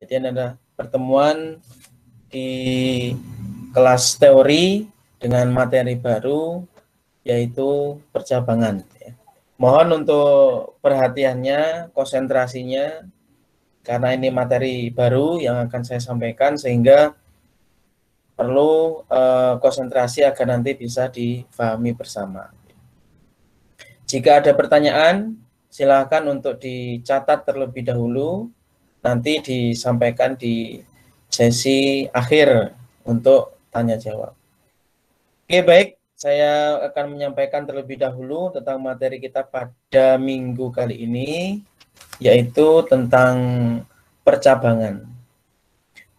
Jadi ada pertemuan di kelas teori dengan materi baru yaitu percabangan. Ya. Mohon untuk perhatiannya, konsentrasinya, karena ini materi baru yang akan saya sampaikan sehingga perlu eh, konsentrasi agar nanti bisa difahami bersama. Jika ada pertanyaan, silakan untuk dicatat terlebih dahulu nanti disampaikan di sesi akhir untuk tanya jawab. Oke baik, saya akan menyampaikan terlebih dahulu tentang materi kita pada minggu kali ini, yaitu tentang percabangan.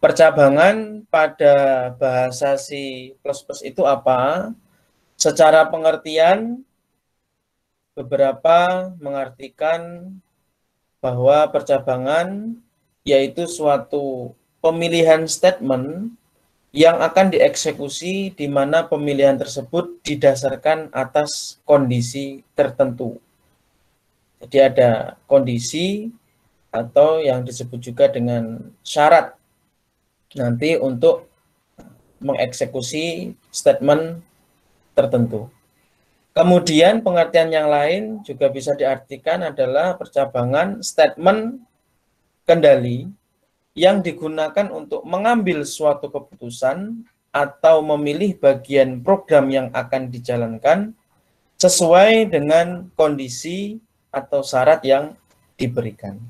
Percabangan pada bahasa C++ itu apa? Secara pengertian, beberapa mengartikan bahwa percabangan yaitu suatu pemilihan statement yang akan dieksekusi di mana pemilihan tersebut didasarkan atas kondisi tertentu. Jadi ada kondisi atau yang disebut juga dengan syarat nanti untuk mengeksekusi statement tertentu. Kemudian pengertian yang lain juga bisa diartikan adalah percabangan statement kendali yang digunakan untuk mengambil suatu keputusan atau memilih bagian program yang akan dijalankan sesuai dengan kondisi atau syarat yang diberikan.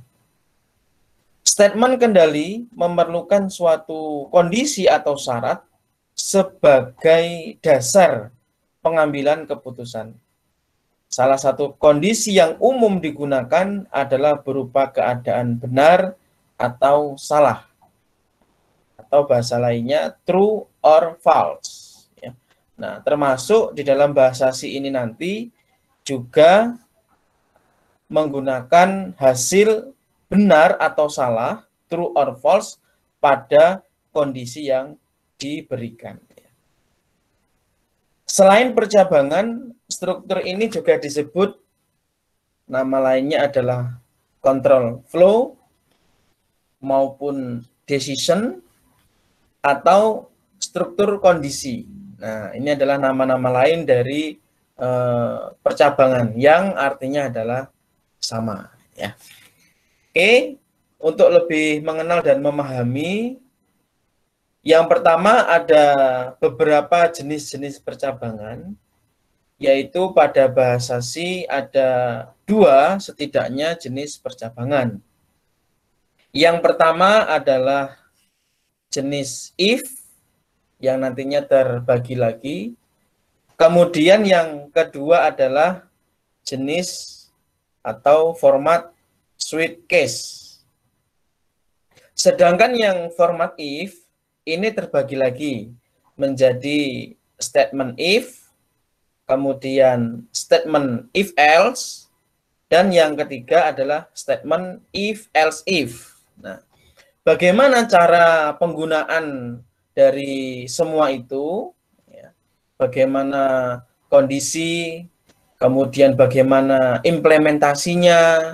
Statement kendali memerlukan suatu kondisi atau syarat sebagai dasar pengambilan keputusan. Salah satu kondisi yang umum digunakan adalah berupa keadaan benar atau salah. Atau bahasa lainnya true or false. Ya. Nah, termasuk di dalam bahasa si ini nanti juga menggunakan hasil benar atau salah, true or false, pada kondisi yang diberikan. Ya. Selain percabangan, Struktur ini juga disebut nama lainnya adalah control flow maupun decision atau struktur kondisi. Nah, ini adalah nama-nama lain dari eh, percabangan yang artinya adalah sama, ya. Oke, untuk lebih mengenal dan memahami yang pertama ada beberapa jenis-jenis percabangan yaitu pada bahasa C ada dua setidaknya jenis percabangan. Yang pertama adalah jenis if yang nantinya terbagi lagi. Kemudian yang kedua adalah jenis atau format sweet case. Sedangkan yang format if ini terbagi lagi menjadi statement if, kemudian statement if else, dan yang ketiga adalah statement if else if. Nah, bagaimana cara penggunaan dari semua itu? Ya, bagaimana kondisi, kemudian bagaimana implementasinya,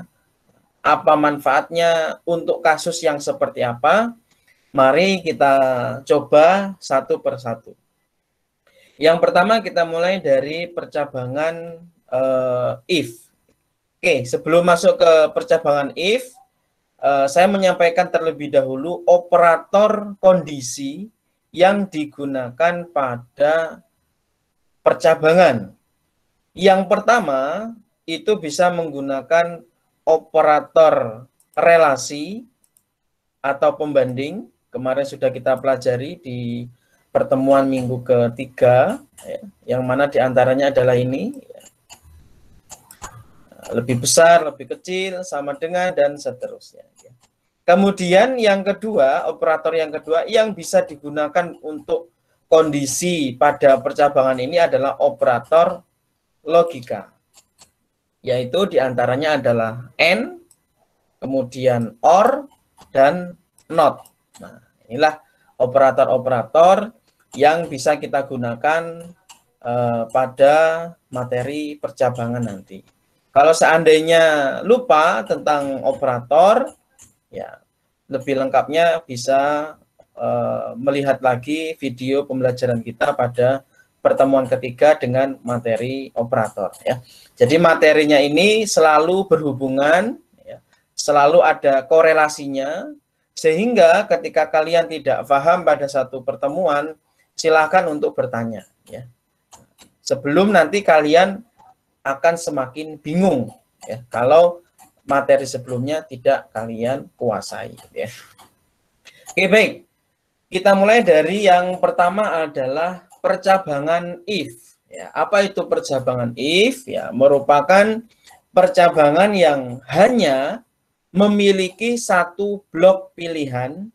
apa manfaatnya untuk kasus yang seperti apa? Mari kita coba satu per satu. Yang pertama kita mulai dari percabangan uh, if. Oke, sebelum masuk ke percabangan if, uh, saya menyampaikan terlebih dahulu operator kondisi yang digunakan pada percabangan. Yang pertama itu bisa menggunakan operator relasi atau pembanding. Kemarin sudah kita pelajari di pertemuan minggu ketiga, ya, yang mana diantaranya adalah ini, ya. lebih besar, lebih kecil, sama dengan, dan seterusnya. Ya. Kemudian yang kedua, operator yang kedua yang bisa digunakan untuk kondisi pada percabangan ini adalah operator logika, yaitu diantaranya adalah n, kemudian or, dan not. Nah, inilah operator-operator yang bisa kita gunakan uh, pada materi percabangan nanti. Kalau seandainya lupa tentang operator, ya lebih lengkapnya bisa uh, melihat lagi video pembelajaran kita pada pertemuan ketiga dengan materi operator ya. Jadi materinya ini selalu berhubungan ya, selalu ada korelasinya sehingga ketika kalian tidak paham pada satu pertemuan silahkan untuk bertanya. Ya. Sebelum nanti kalian akan semakin bingung ya, kalau materi sebelumnya tidak kalian kuasai. Ya. Oke baik, kita mulai dari yang pertama adalah percabangan if. Ya, apa itu percabangan if? Ya, merupakan percabangan yang hanya memiliki satu blok pilihan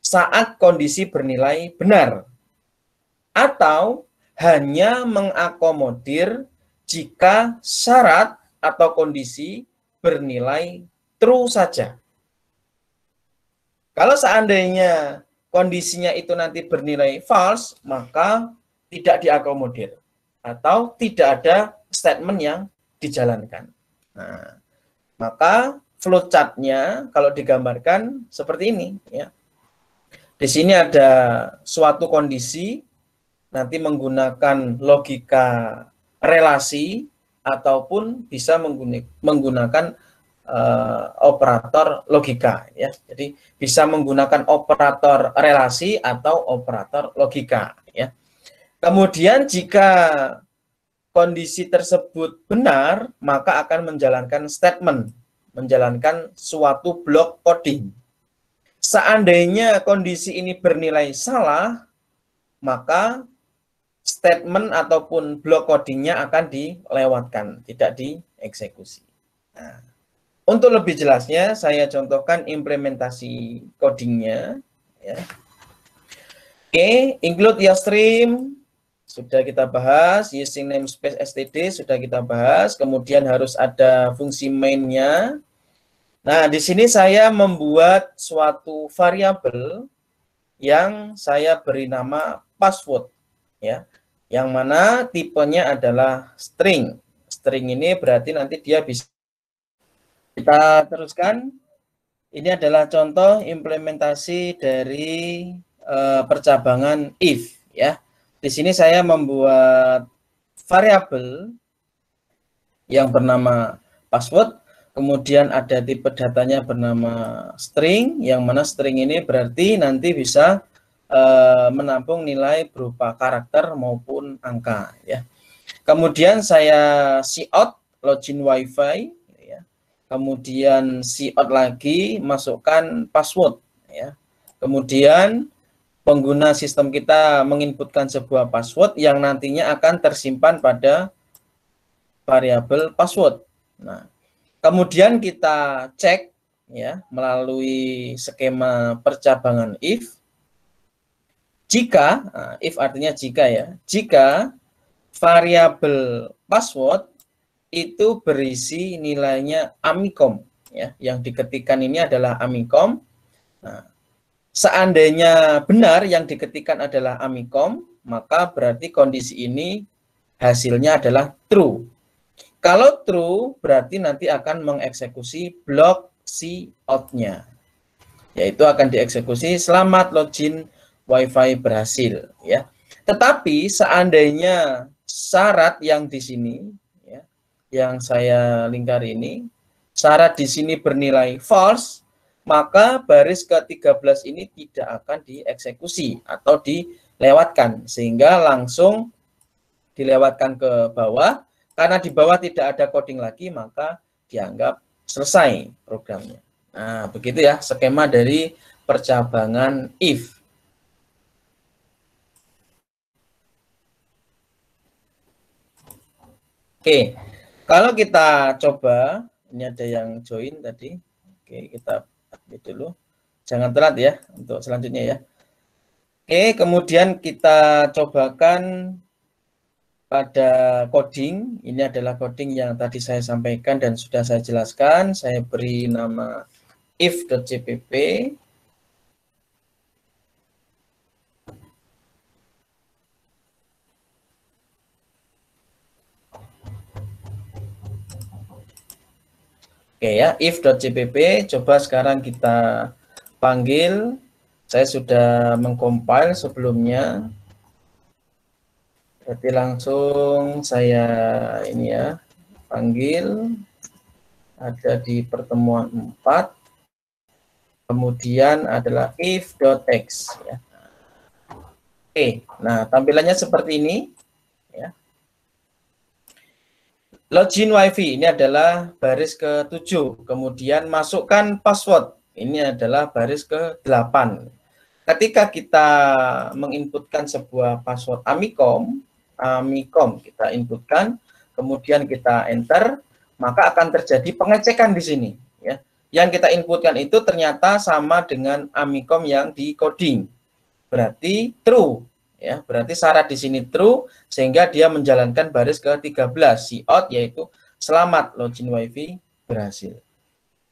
saat kondisi bernilai benar atau hanya mengakomodir jika syarat atau kondisi bernilai true saja. Kalau seandainya kondisinya itu nanti bernilai false, maka tidak diakomodir atau tidak ada statement yang dijalankan. Nah, maka flowchartnya kalau digambarkan seperti ini ya. Di sini ada suatu kondisi nanti menggunakan logika relasi ataupun bisa menggunakan uh, operator logika ya. Jadi bisa menggunakan operator relasi atau operator logika ya. Kemudian jika kondisi tersebut benar, maka akan menjalankan statement, menjalankan suatu blok coding. Seandainya kondisi ini bernilai salah, maka statement ataupun blok codingnya akan dilewatkan, tidak dieksekusi. Nah, untuk lebih jelasnya, saya contohkan implementasi codingnya. Ya. Oke, okay, include your stream, sudah kita bahas, using namespace std sudah kita bahas, kemudian harus ada fungsi mainnya. Nah, di sini saya membuat suatu variabel yang saya beri nama password. Ya, yang mana tipenya adalah string. String ini berarti nanti dia bisa kita teruskan. Ini adalah contoh implementasi dari uh, percabangan if ya. Di sini saya membuat variabel yang bernama password, kemudian ada tipe datanya bernama string, yang mana string ini berarti nanti bisa Eh, menampung nilai berupa karakter maupun angka ya. Kemudian saya see out login WiFi ya. Kemudian see out lagi masukkan password ya. Kemudian pengguna sistem kita menginputkan sebuah password yang nantinya akan tersimpan pada variabel password. Nah, kemudian kita cek ya melalui skema percabangan if jika ah, if artinya jika ya jika variabel password itu berisi nilainya amikom ya yang diketikkan ini adalah amikom nah, seandainya benar yang diketikkan adalah amikom maka berarti kondisi ini hasilnya adalah true kalau true berarti nanti akan mengeksekusi blok si out-nya yaitu akan dieksekusi selamat login WiFi berhasil ya. Tetapi seandainya syarat yang di sini ya, yang saya lingkar ini syarat di sini bernilai false, maka baris ke-13 ini tidak akan dieksekusi atau dilewatkan sehingga langsung dilewatkan ke bawah karena di bawah tidak ada coding lagi maka dianggap selesai programnya. Nah, begitu ya skema dari percabangan if Oke, kalau kita coba, ini ada yang join tadi. Oke, kita update dulu. Jangan telat ya untuk selanjutnya ya. Oke, kemudian kita cobakan pada coding. Ini adalah coding yang tadi saya sampaikan dan sudah saya jelaskan. Saya beri nama if.cpp. Oke ya, if.cpp coba sekarang kita panggil. Saya sudah mengcompile sebelumnya. Berarti langsung saya ini ya, panggil ada di pertemuan 4. Kemudian adalah if.x ya. Oke, nah tampilannya seperti ini. Login WiFi ini adalah baris ke-7. Kemudian masukkan password. Ini adalah baris ke-8. Ketika kita menginputkan sebuah password Amicom, Amicom kita inputkan, kemudian kita enter, maka akan terjadi pengecekan di sini. Ya. Yang kita inputkan itu ternyata sama dengan Amicom yang di coding. Berarti true ya berarti syarat di sini true sehingga dia menjalankan baris ke-13 si out yaitu selamat login wifi berhasil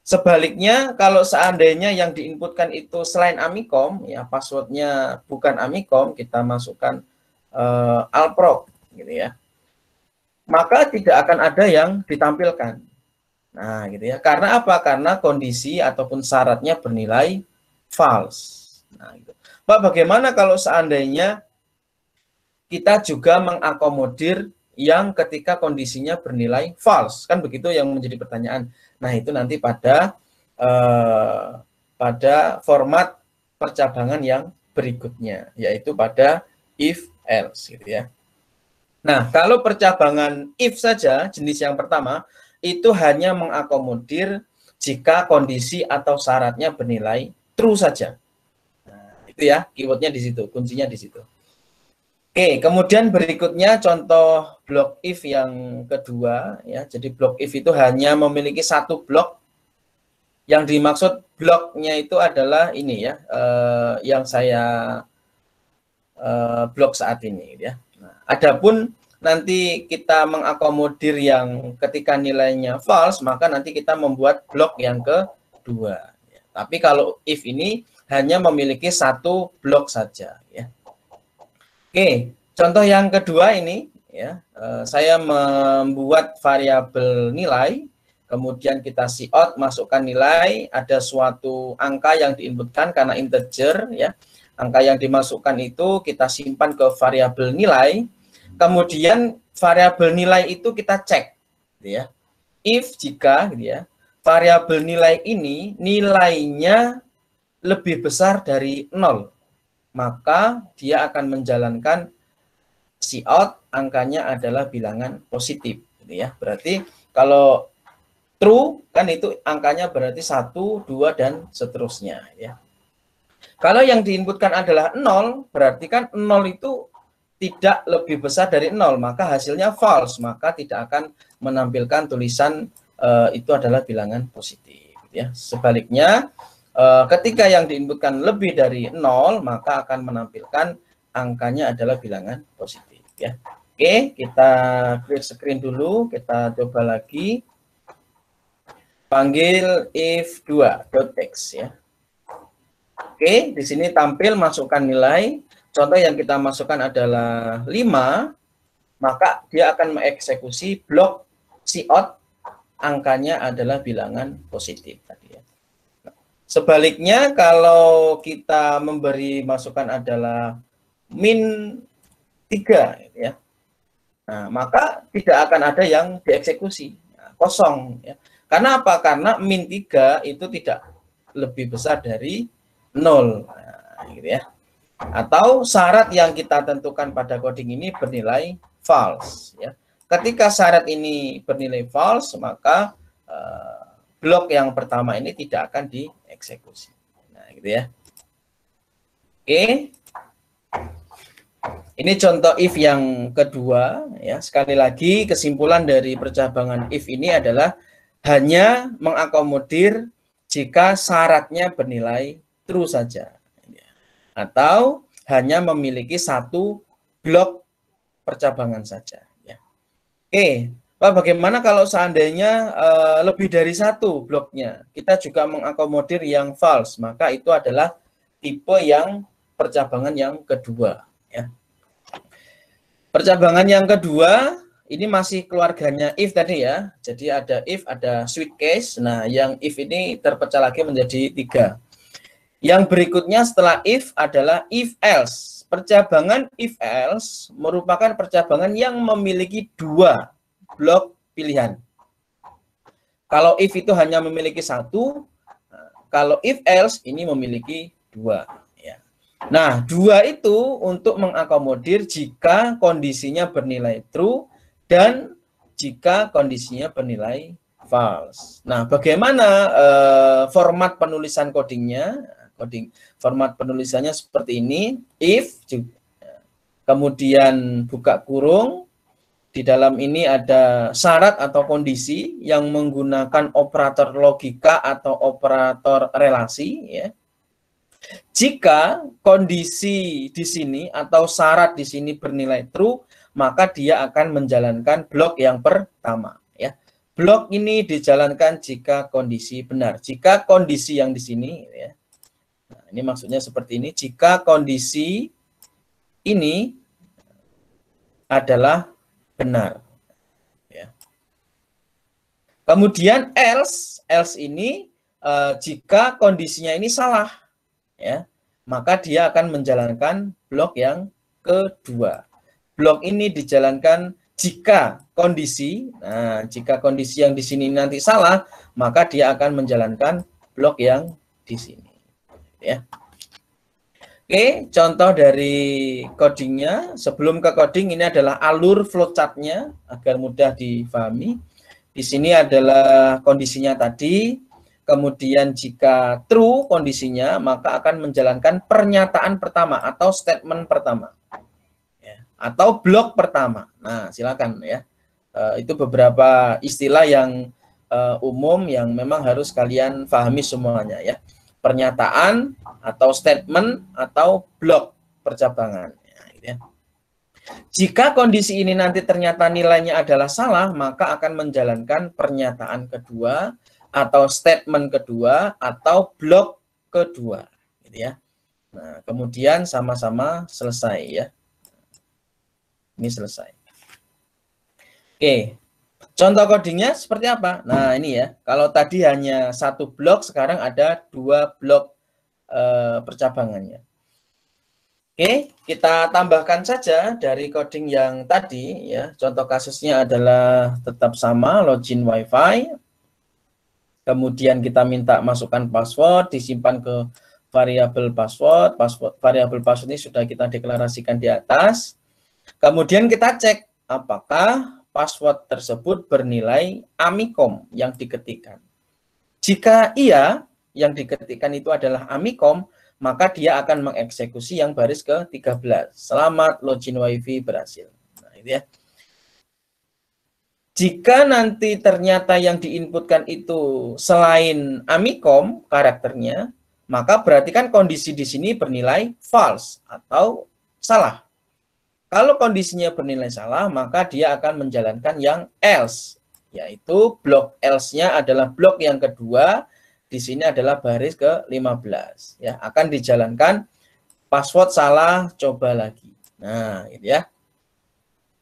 sebaliknya kalau seandainya yang diinputkan itu selain amicom ya passwordnya bukan amicom kita masukkan uh, gitu ya maka tidak akan ada yang ditampilkan nah gitu ya karena apa karena kondisi ataupun syaratnya bernilai false nah gitu Pak, bagaimana kalau seandainya kita juga mengakomodir yang ketika kondisinya bernilai false kan begitu yang menjadi pertanyaan nah itu nanti pada eh, pada format percabangan yang berikutnya yaitu pada if else gitu ya nah kalau percabangan if saja jenis yang pertama itu hanya mengakomodir jika kondisi atau syaratnya bernilai true saja nah, itu ya keywordnya di situ kuncinya di situ Oke, kemudian berikutnya contoh block if yang kedua ya. Jadi block if itu hanya memiliki satu blok. Yang dimaksud bloknya itu adalah ini ya, eh, yang saya eh, blok saat ini ya. Nah, adapun nanti kita mengakomodir yang ketika nilainya false, maka nanti kita membuat blok yang kedua. Ya. Tapi kalau if ini hanya memiliki satu blok saja ya. Oke, contoh yang kedua ini ya, eh, saya membuat variabel nilai, kemudian kita see out masukkan nilai, ada suatu angka yang diinputkan karena integer ya. Angka yang dimasukkan itu kita simpan ke variabel nilai. Kemudian variabel nilai itu kita cek gitu ya. If jika gitu ya, variabel nilai ini nilainya lebih besar dari nol maka dia akan menjalankan si out angkanya adalah bilangan positif gitu ya. Berarti kalau true kan itu angkanya berarti 1, 2 dan seterusnya ya. Kalau yang diinputkan adalah 0, berarti kan 0 itu tidak lebih besar dari 0, maka hasilnya false, maka tidak akan menampilkan tulisan e, itu adalah bilangan positif gitu ya. Sebaliknya Eh, ketika yang diinputkan lebih dari nol maka akan menampilkan angkanya adalah bilangan positif ya. Oke, kita clear screen dulu, kita coba lagi. Panggil if 2.txt ya. Oke, di sini tampil masukkan nilai. Contoh yang kita masukkan adalah 5, maka dia akan mengeksekusi blok si out angkanya adalah bilangan positif tadi. Sebaliknya kalau kita memberi masukan adalah min 3 ya. Nah, maka tidak akan ada yang dieksekusi. Nah, kosong ya. Karena apa? Karena min 3 itu tidak lebih besar dari 0. Nah, gitu ya. Atau syarat yang kita tentukan pada coding ini bernilai false ya. Ketika syarat ini bernilai false, maka uh, blok yang pertama ini tidak akan dieksekusi. Nah, gitu ya. Oke. Ini contoh if yang kedua ya. Sekali lagi kesimpulan dari percabangan if ini adalah hanya mengakomodir jika syaratnya bernilai true saja atau hanya memiliki satu blok percabangan saja ya. Oke, Pak, bagaimana kalau seandainya uh, lebih dari satu bloknya? Kita juga mengakomodir yang false, maka itu adalah tipe yang percabangan yang kedua. Ya. Percabangan yang kedua, ini masih keluarganya if tadi ya. Jadi ada if, ada switch case. Nah, yang if ini terpecah lagi menjadi tiga. Yang berikutnya setelah if adalah if else. Percabangan if else merupakan percabangan yang memiliki dua blok pilihan. Kalau if itu hanya memiliki satu, kalau if else ini memiliki dua. Ya. Nah, dua itu untuk mengakomodir jika kondisinya bernilai true dan jika kondisinya bernilai false. Nah, bagaimana uh, format penulisan codingnya? Coding format penulisannya seperti ini: if ya. kemudian buka kurung di dalam ini ada syarat atau kondisi yang menggunakan operator logika atau operator relasi ya. Jika kondisi di sini atau syarat di sini bernilai true, maka dia akan menjalankan blok yang pertama ya. Blok ini dijalankan jika kondisi benar. Jika kondisi yang di sini ya. Nah, ini maksudnya seperti ini, jika kondisi ini adalah benar. Ya. Kemudian else, else ini eh, jika kondisinya ini salah, ya, maka dia akan menjalankan blok yang kedua. Blok ini dijalankan jika kondisi, nah, jika kondisi yang di sini nanti salah, maka dia akan menjalankan blok yang di sini. Ya. Oke, contoh dari codingnya. Sebelum ke coding, ini adalah alur flowchartnya agar mudah difahami. Di sini adalah kondisinya tadi. Kemudian jika true kondisinya, maka akan menjalankan pernyataan pertama atau statement pertama. Ya, atau blok pertama. Nah, silakan ya. E, itu beberapa istilah yang e, umum yang memang harus kalian pahami semuanya ya pernyataan atau statement atau blok percabangan. Ya, gitu ya. Jika kondisi ini nanti ternyata nilainya adalah salah, maka akan menjalankan pernyataan kedua atau statement kedua atau blok kedua. Gitu ya. Nah, kemudian sama-sama selesai ya. Ini selesai. Oke, Contoh codingnya seperti apa? Nah, ini ya. Kalau tadi hanya satu blok, sekarang ada dua blok e, percabangannya. Oke, kita tambahkan saja dari coding yang tadi. ya. Contoh kasusnya adalah tetap sama, login WiFi. Kemudian kita minta masukkan password, disimpan ke variabel password. password variabel password ini sudah kita deklarasikan di atas. Kemudian kita cek apakah password tersebut bernilai amikom yang diketikkan. Jika iya, yang diketikkan itu adalah amikom, maka dia akan mengeksekusi yang baris ke-13. Selamat, login wifi berhasil. Nah, ini ya. Jika nanti ternyata yang diinputkan itu selain amikom karakternya, maka berarti kan kondisi di sini bernilai false atau salah. Kalau kondisinya bernilai salah, maka dia akan menjalankan yang else, yaitu blok else-nya adalah blok yang kedua, di sini adalah baris ke-15. Ya, akan dijalankan password salah, coba lagi. Nah, gitu ya.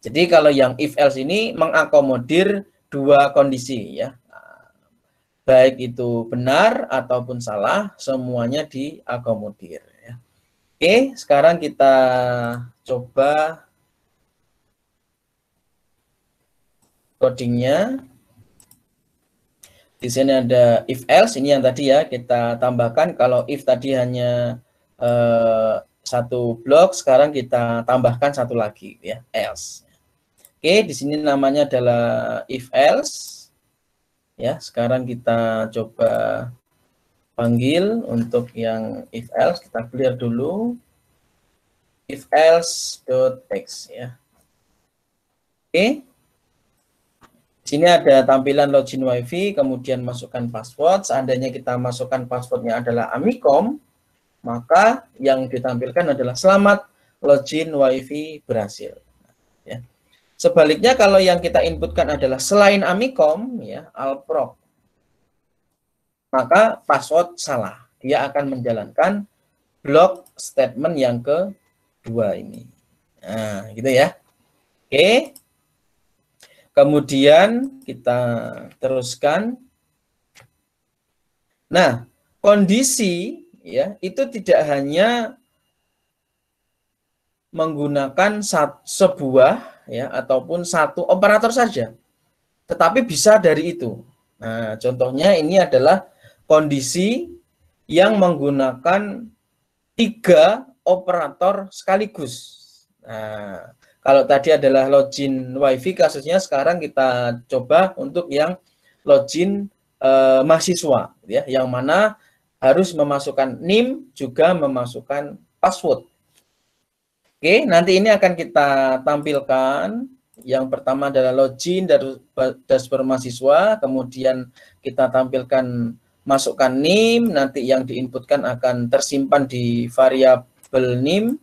Jadi kalau yang if else ini mengakomodir dua kondisi ya. Baik itu benar ataupun salah, semuanya diakomodir. Oke, sekarang kita coba codingnya. Di sini ada if else, ini yang tadi ya kita tambahkan. Kalau if tadi hanya uh, satu blok, sekarang kita tambahkan satu lagi ya, else. Oke, di sini namanya adalah if else. Ya, sekarang kita coba panggil untuk yang if else kita clear dulu if else dot text ya oke okay. sini ada tampilan login wifi kemudian masukkan password seandainya kita masukkan passwordnya adalah amicom maka yang ditampilkan adalah selamat login wifi berhasil ya sebaliknya kalau yang kita inputkan adalah selain amicom ya alprop maka password salah. Dia akan menjalankan block statement yang kedua ini. Nah, gitu ya. Oke. Kemudian kita teruskan. Nah, kondisi ya itu tidak hanya menggunakan sebuah ya ataupun satu operator saja. Tetapi bisa dari itu. Nah, contohnya ini adalah kondisi yang menggunakan tiga operator sekaligus. Nah, kalau tadi adalah login WiFi kasusnya, sekarang kita coba untuk yang login eh, mahasiswa, ya, yang mana harus memasukkan NIM juga memasukkan password. Oke, nanti ini akan kita tampilkan. Yang pertama adalah login dari dashboard mahasiswa, kemudian kita tampilkan masukkan NIM, nanti yang diinputkan akan tersimpan di variabel NIM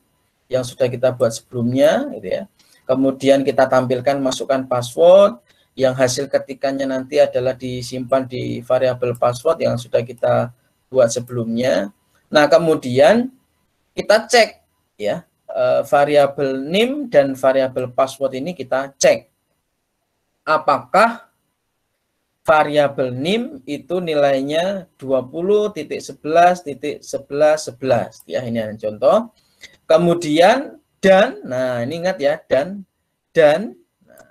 yang sudah kita buat sebelumnya, gitu ya. Kemudian kita tampilkan masukkan password, yang hasil ketikannya nanti adalah disimpan di variabel password yang sudah kita buat sebelumnya. Nah, kemudian kita cek ya eh, variabel nim dan variabel password ini kita cek apakah variabel nim itu nilainya 20.11.11.11 sebelas, ya ini yang contoh kemudian dan nah ini ingat ya dan dan nah,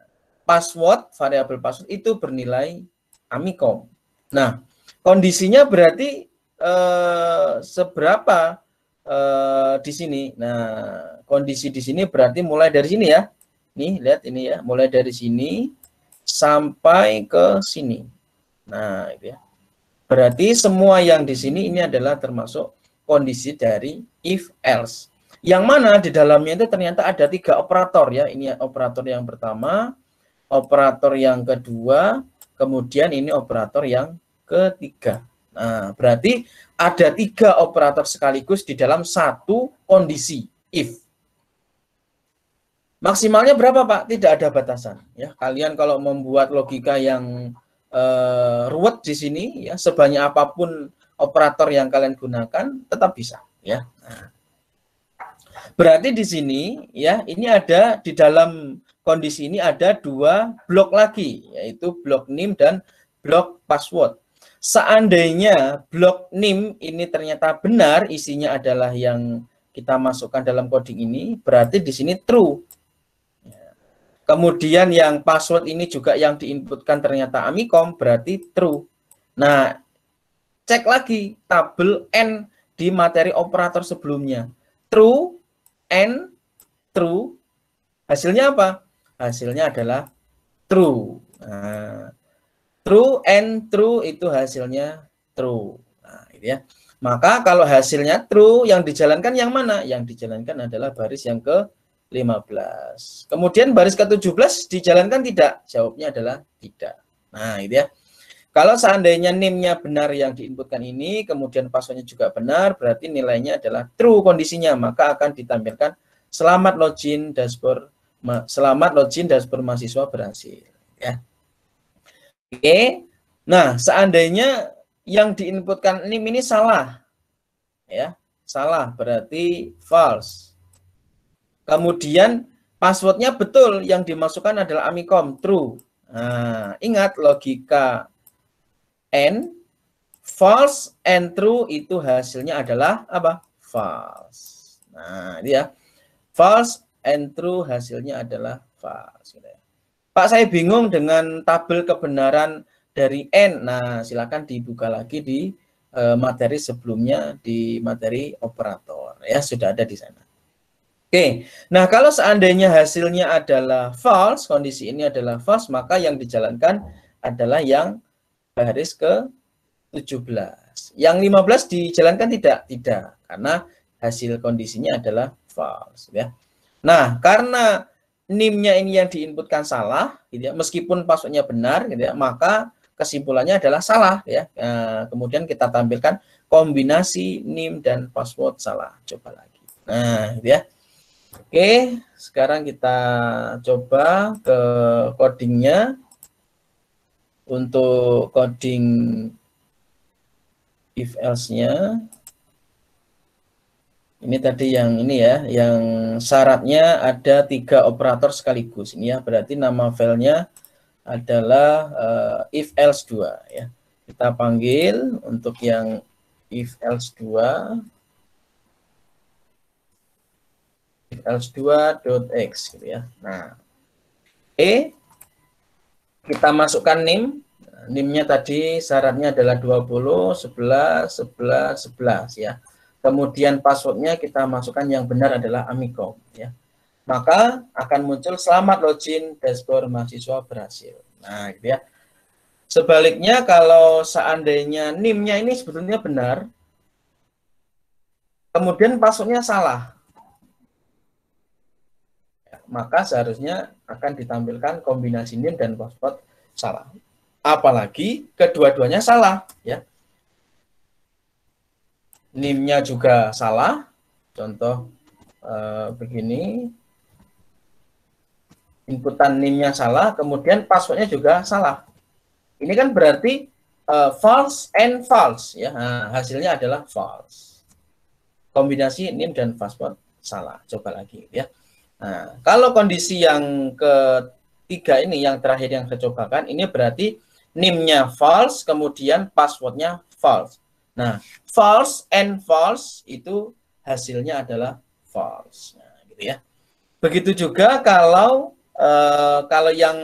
password variabel password itu bernilai amikom nah kondisinya berarti eh, seberapa eh, di sini nah kondisi di sini berarti mulai dari sini ya nih lihat ini ya mulai dari sini sampai ke sini. Nah, itu ya. Berarti semua yang di sini ini adalah termasuk kondisi dari if else. Yang mana di dalamnya itu ternyata ada tiga operator ya. Ini operator yang pertama, operator yang kedua, kemudian ini operator yang ketiga. Nah, berarti ada tiga operator sekaligus di dalam satu kondisi if. Maksimalnya berapa Pak? Tidak ada batasan. Ya, kalian kalau membuat logika yang uh, ruwet di sini, ya sebanyak apapun operator yang kalian gunakan tetap bisa. Ya. Nah. Berarti di sini, ya ini ada di dalam kondisi ini ada dua blok lagi, yaitu blok nim dan blok password. Seandainya blok nim ini ternyata benar, isinya adalah yang kita masukkan dalam coding ini, berarti di sini true Kemudian yang password ini juga yang diinputkan ternyata Amikom berarti true. Nah, cek lagi tabel N di materi operator sebelumnya. True, N, true. Hasilnya apa? Hasilnya adalah true. Nah, true, N, true itu hasilnya true. Nah, gitu ya. Maka kalau hasilnya true, yang dijalankan yang mana? Yang dijalankan adalah baris yang ke 15. Kemudian baris ke-17 dijalankan tidak? Jawabnya adalah tidak. Nah, itu ya. Kalau seandainya nimnya benar yang diinputkan ini, kemudian passwordnya juga benar, berarti nilainya adalah true kondisinya, maka akan ditampilkan selamat login dashboard selamat login dashboard mahasiswa berhasil, ya. Oke. Nah, seandainya yang diinputkan nim ini salah, ya, salah berarti false Kemudian passwordnya betul yang dimasukkan adalah amikom true. Nah, ingat logika n false and true itu hasilnya adalah apa? False. Nah, dia ya. false and true hasilnya adalah false. Gitu ya. Pak saya bingung dengan tabel kebenaran dari n. Nah, silakan dibuka lagi di eh, materi sebelumnya di materi operator ya sudah ada di sana. Oke, nah kalau seandainya hasilnya adalah false, kondisi ini adalah false, maka yang dijalankan adalah yang baris ke 17. Yang 15 dijalankan tidak? Tidak, karena hasil kondisinya adalah false. Ya. Nah, karena NIM-nya ini yang diinputkan salah, gitu ya, meskipun passwordnya benar, gitu ya, maka kesimpulannya adalah salah. ya. Eh, kemudian kita tampilkan kombinasi NIM dan password salah. Coba lagi. Nah, gitu ya. Oke, sekarang kita coba ke codingnya. Untuk coding if else-nya. Ini tadi yang ini ya, yang syaratnya ada tiga operator sekaligus. Ini ya, berarti nama filenya adalah uh, if else 2 ya. Kita panggil untuk yang if else 2 else l gitu ya. Nah, E kita masukkan NIM. NIM-nya tadi syaratnya adalah 20, 11, 11, 11 ya. Kemudian passwordnya kita masukkan yang benar adalah Amigo ya. Maka akan muncul selamat login dashboard mahasiswa berhasil. Nah, gitu ya. Sebaliknya kalau seandainya NIM-nya ini sebetulnya benar, kemudian passwordnya salah, maka seharusnya akan ditampilkan kombinasi NIM dan fosfat salah. Apalagi kedua-duanya salah, ya. NIM-nya juga salah. Contoh e, begini. Inputan NIM-nya salah, kemudian passwordnya juga salah. Ini kan berarti e, false and false ya nah, hasilnya adalah false kombinasi nim dan password salah coba lagi ya Nah, kalau kondisi yang ketiga ini, yang terakhir yang saya cobakan, ini berarti nimnya nya false, kemudian passwordnya false. Nah, false and false itu hasilnya adalah false. Nah, gitu ya. Begitu juga kalau uh, kalau yang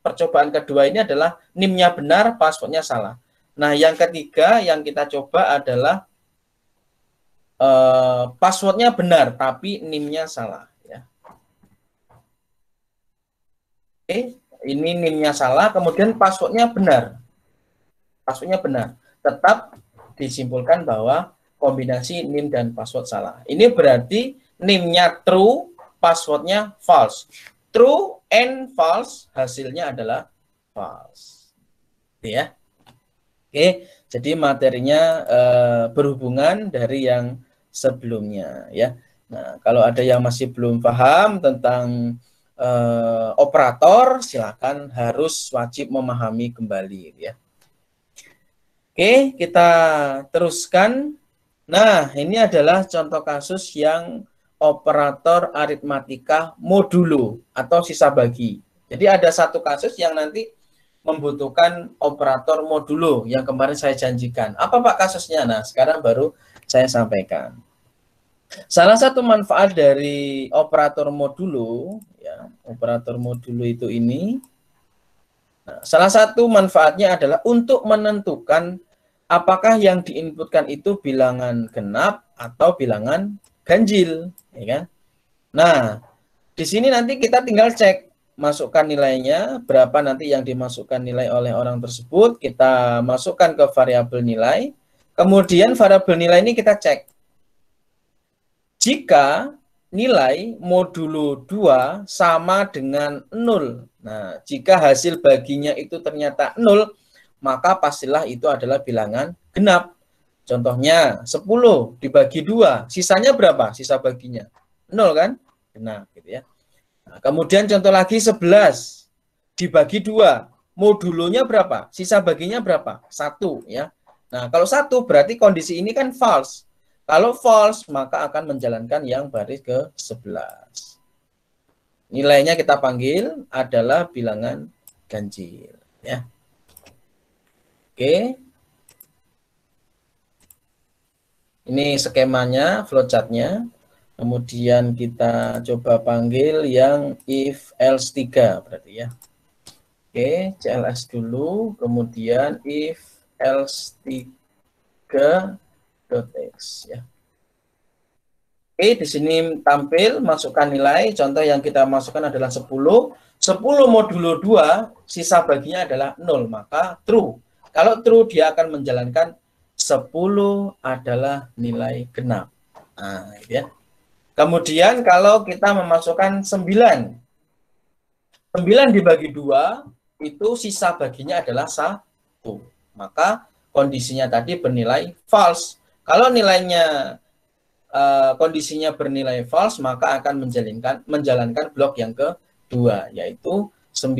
percobaan kedua ini adalah nimnya benar, passwordnya salah. Nah, yang ketiga yang kita coba adalah uh, passwordnya benar tapi nimnya salah. Eh, ini nimnya salah, kemudian passwordnya benar. Passwordnya benar. Tetap disimpulkan bahwa kombinasi nim dan password salah. Ini berarti nimnya true, passwordnya false. True and false hasilnya adalah false. Gitu ya. Oke, jadi materinya eh, berhubungan dari yang sebelumnya ya. Nah, kalau ada yang masih belum paham tentang eh, operator silakan harus wajib memahami kembali ya. Oke, kita teruskan. Nah, ini adalah contoh kasus yang operator aritmatika modulo atau sisa bagi. Jadi ada satu kasus yang nanti membutuhkan operator modulo yang kemarin saya janjikan. Apa Pak kasusnya? Nah, sekarang baru saya sampaikan. Salah satu manfaat dari operator modulo, ya, operator modulo itu ini, nah, salah satu manfaatnya adalah untuk menentukan apakah yang diinputkan itu bilangan genap atau bilangan ganjil, ya kan? Nah, di sini nanti kita tinggal cek masukkan nilainya berapa nanti yang dimasukkan nilai oleh orang tersebut kita masukkan ke variabel nilai kemudian variabel nilai ini kita cek jika nilai modulo 2 sama dengan 0. Nah, jika hasil baginya itu ternyata 0, maka pastilah itu adalah bilangan genap. Contohnya 10 dibagi 2, sisanya berapa? Sisa baginya 0 kan? Genap gitu ya. Nah, kemudian contoh lagi 11 dibagi 2, modulonya berapa? Sisa baginya berapa? 1 ya. Nah, kalau satu berarti kondisi ini kan false. Kalau false, maka akan menjalankan yang baris ke 11. Nilainya kita panggil adalah bilangan ganjil. Ya. Oke. Ini skemanya, flowchartnya. Kemudian kita coba panggil yang if else 3 berarti ya. Oke, CLS dulu, kemudian if else 3 x ya. Oke, di sini tampil masukkan nilai. Contoh yang kita masukkan adalah 10. 10 modulo 2, sisa baginya adalah 0, maka true. Kalau true, dia akan menjalankan 10 adalah nilai genap. Nah, gitu ya. Kemudian kalau kita memasukkan 9. 9 dibagi 2, itu sisa baginya adalah 1. Maka kondisinya tadi bernilai false kalau nilainya uh, kondisinya bernilai false, maka akan menjalankan menjalankan blok yang kedua, yaitu 9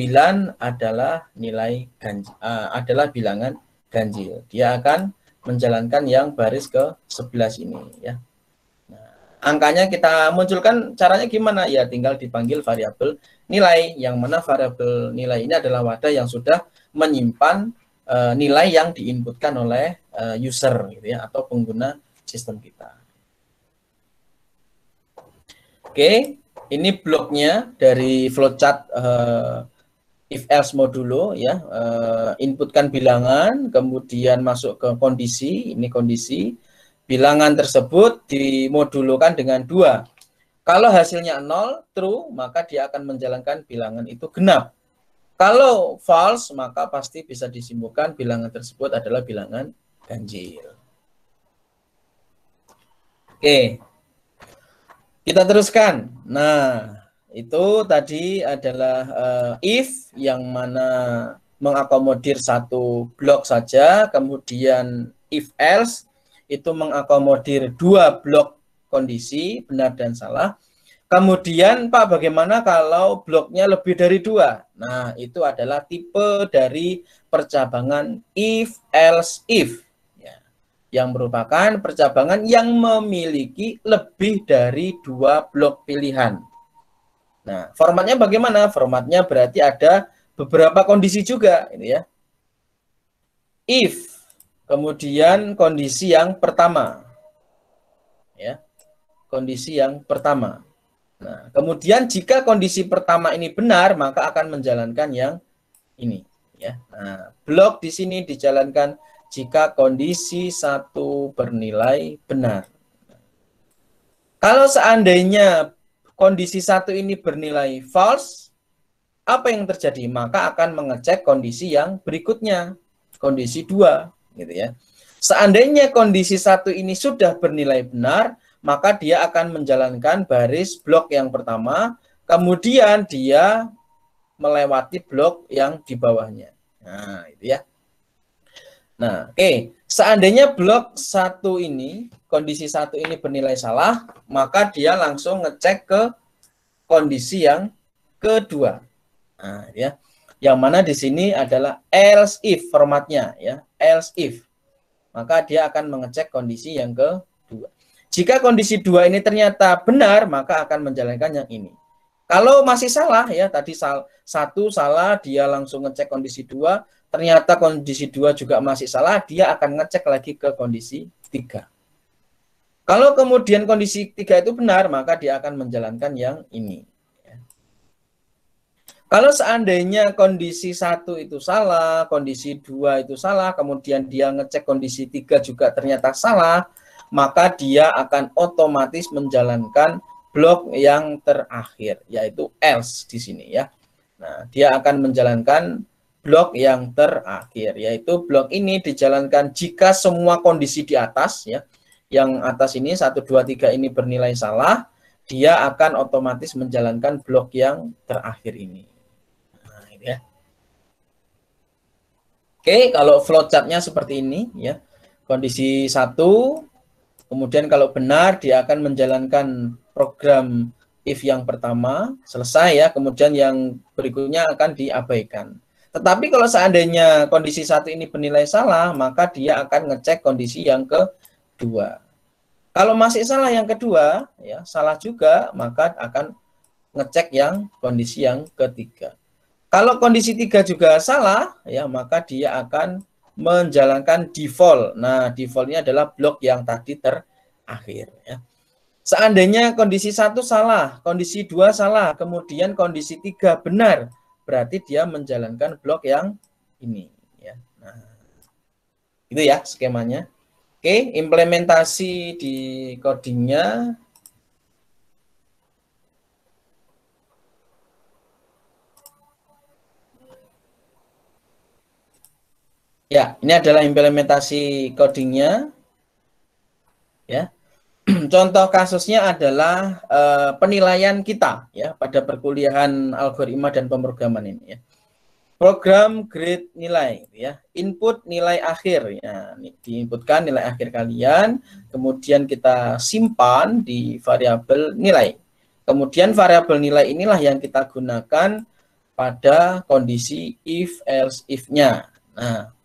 adalah nilai ganj uh, adalah bilangan ganjil. Dia akan menjalankan yang baris ke 11 ini ya. Nah, angkanya kita munculkan caranya gimana? Ya tinggal dipanggil variabel nilai yang mana variabel nilai ini adalah wadah yang sudah menyimpan Eh, nilai yang diinputkan oleh eh, user gitu ya atau pengguna sistem kita. Oke, ini bloknya dari flowchart uh, if else modulo ya. Uh, inputkan bilangan, kemudian masuk ke kondisi, ini kondisi. Bilangan tersebut dimodulukan dengan dua. Kalau hasilnya nol, true, maka dia akan menjalankan bilangan itu genap. Kalau false, maka pasti bisa disimpulkan bilangan tersebut adalah bilangan ganjil. Oke, kita teruskan. Nah, itu tadi adalah uh, if yang mana mengakomodir satu blok saja, kemudian if else itu mengakomodir dua blok kondisi benar dan salah. Kemudian Pak bagaimana kalau bloknya lebih dari dua? Nah itu adalah tipe dari percabangan if else if ya, yang merupakan percabangan yang memiliki lebih dari dua blok pilihan. Nah formatnya bagaimana? Formatnya berarti ada beberapa kondisi juga ini ya. If kemudian kondisi yang pertama ya kondisi yang pertama Nah, kemudian jika kondisi pertama ini benar, maka akan menjalankan yang ini. Ya. Nah, blok di sini dijalankan jika kondisi satu bernilai benar. Kalau seandainya kondisi satu ini bernilai false, apa yang terjadi? Maka akan mengecek kondisi yang berikutnya, kondisi dua, gitu ya. Seandainya kondisi satu ini sudah bernilai benar, maka dia akan menjalankan baris blok yang pertama, kemudian dia melewati blok yang di bawahnya. Nah, itu ya. Nah, oke, okay. seandainya blok satu ini, kondisi satu ini bernilai salah, maka dia langsung ngecek ke kondisi yang kedua. Nah, ya. Yang mana di sini adalah else if formatnya ya, else if. Maka dia akan mengecek kondisi yang ke jika kondisi dua ini ternyata benar, maka akan menjalankan yang ini. Kalau masih salah ya, tadi sal satu salah, dia langsung ngecek kondisi dua, ternyata kondisi dua juga masih salah, dia akan ngecek lagi ke kondisi tiga. Kalau kemudian kondisi tiga itu benar, maka dia akan menjalankan yang ini. Ya. Kalau seandainya kondisi satu itu salah, kondisi dua itu salah, kemudian dia ngecek kondisi tiga juga ternyata salah, maka dia akan otomatis menjalankan blok yang terakhir, yaitu else di sini ya. Nah, dia akan menjalankan blok yang terakhir, yaitu blok ini dijalankan jika semua kondisi di atas ya, yang atas ini 1, 2, 3 ini bernilai salah, dia akan otomatis menjalankan blok yang terakhir ini. Nah, ini ya. Oke, kalau flowchartnya seperti ini ya. Kondisi 1, Kemudian kalau benar dia akan menjalankan program if yang pertama selesai ya, kemudian yang berikutnya akan diabaikan. Tetapi kalau seandainya kondisi satu ini bernilai salah, maka dia akan ngecek kondisi yang kedua. Kalau masih salah yang kedua, ya salah juga, maka akan ngecek yang kondisi yang ketiga. Kalau kondisi tiga juga salah, ya maka dia akan menjalankan default. Nah, defaultnya adalah blok yang tadi terakhir. Ya. Seandainya kondisi satu salah, kondisi dua salah, kemudian kondisi tiga benar, berarti dia menjalankan blok yang ini. Ya. Nah, itu ya skemanya. Oke, implementasi di codingnya Ya, ini adalah implementasi codingnya. Ya, contoh kasusnya adalah e, penilaian kita ya pada perkuliahan algoritma dan pemrograman ini. Ya. Program grade nilai, ya, input nilai akhir, ya, diinputkan nilai akhir kalian, kemudian kita simpan di variabel nilai. Kemudian variabel nilai inilah yang kita gunakan pada kondisi if else if-nya. Nah,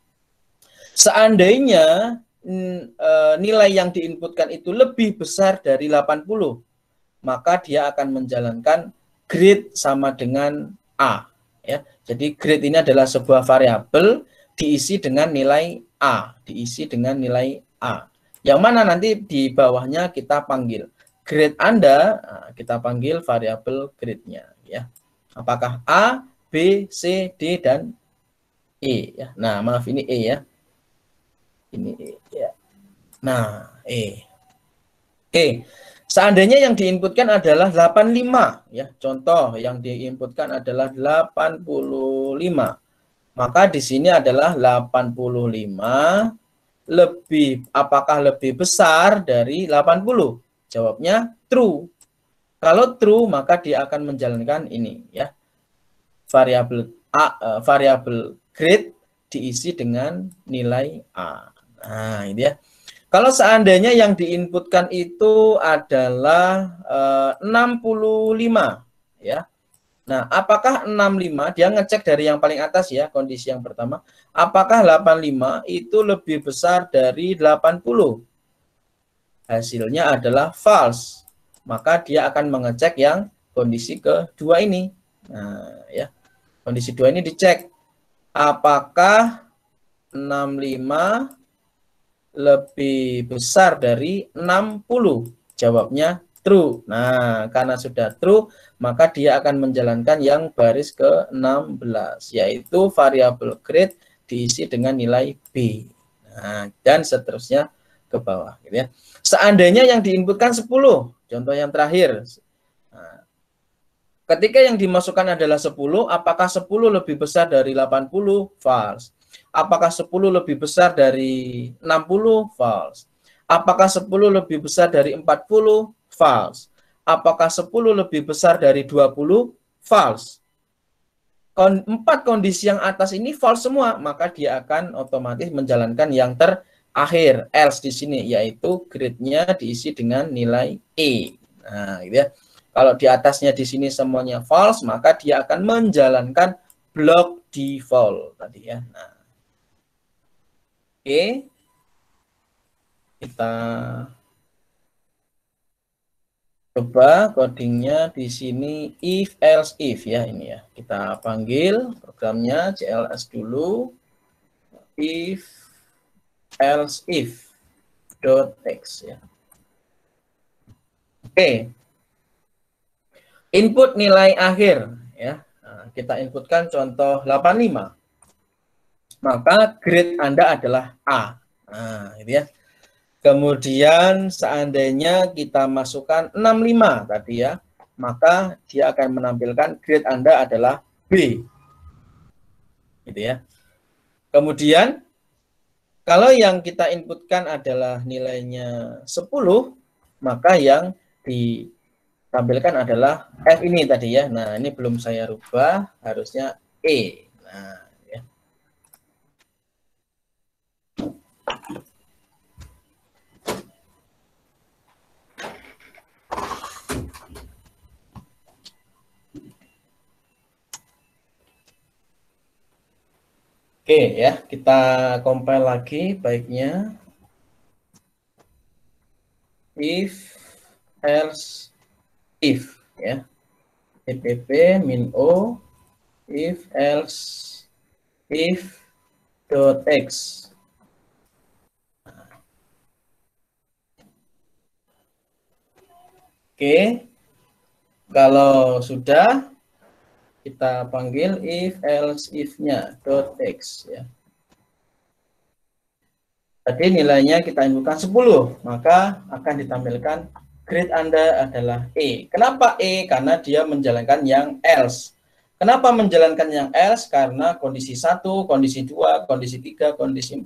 Seandainya e, nilai yang diinputkan itu lebih besar dari 80, maka dia akan menjalankan grade sama dengan A. Ya. Jadi grade ini adalah sebuah variabel diisi dengan nilai A, diisi dengan nilai A. Yang mana nanti di bawahnya kita panggil grade Anda, nah, kita panggil variabel grade-nya. Ya. Apakah A, B, C, D, dan E. Ya. Nah, maaf ini E ya ini ya. Nah, eh. Oke. Seandainya yang diinputkan adalah 85 ya. Contoh yang diinputkan adalah 85. Maka di sini adalah 85 lebih apakah lebih besar dari 80? Jawabnya true. Kalau true maka dia akan menjalankan ini ya. Variabel A uh, variabel grade diisi dengan nilai A. Nah, ini ya. Kalau seandainya yang diinputkan itu adalah e, eh, 65 ya. Nah, apakah 65 dia ngecek dari yang paling atas ya, kondisi yang pertama, apakah 85 itu lebih besar dari 80? Hasilnya adalah false. Maka dia akan mengecek yang kondisi kedua ini. Nah, ya. Kondisi dua ini dicek apakah 65 lebih besar dari 60? Jawabnya true. Nah, karena sudah true, maka dia akan menjalankan yang baris ke-16, yaitu variabel grade diisi dengan nilai B. Nah, dan seterusnya ke bawah. Gitu ya. Seandainya yang diinputkan 10, contoh yang terakhir. Nah, ketika yang dimasukkan adalah 10, apakah 10 lebih besar dari 80? False. Apakah 10 lebih besar dari 60? False. Apakah 10 lebih besar dari 40? False. Apakah 10 lebih besar dari 20? False. empat kondisi yang atas ini false semua, maka dia akan otomatis menjalankan yang terakhir, else di sini, yaitu grade-nya diisi dengan nilai E. Nah, gitu ya. Kalau di atasnya di sini semuanya false, maka dia akan menjalankan block default tadi ya. Nah, Oke. Kita coba codingnya di sini if else if ya ini ya. Kita panggil programnya CLS dulu if else if dot text ya. Oke. Input nilai akhir ya. Nah, kita inputkan contoh 85 maka grade Anda adalah A. Nah, gitu ya. Kemudian seandainya kita masukkan 65 tadi ya, maka dia akan menampilkan grade Anda adalah B. Gitu ya. Kemudian kalau yang kita inputkan adalah nilainya 10, maka yang ditampilkan adalah F ini tadi ya. Nah, ini belum saya rubah, harusnya E. Nah, Oke ya, kita compile lagi baiknya. If, else, if ya. EPP min O, if, else, if, dot X. Oke, kalau sudah kita panggil if else if-nya dot x ya. Tadi nilainya kita inputkan 10, maka akan ditampilkan grade Anda adalah E. Kenapa E? Karena dia menjalankan yang else. Kenapa menjalankan yang else? Karena kondisi 1, kondisi 2, kondisi 3, kondisi 4,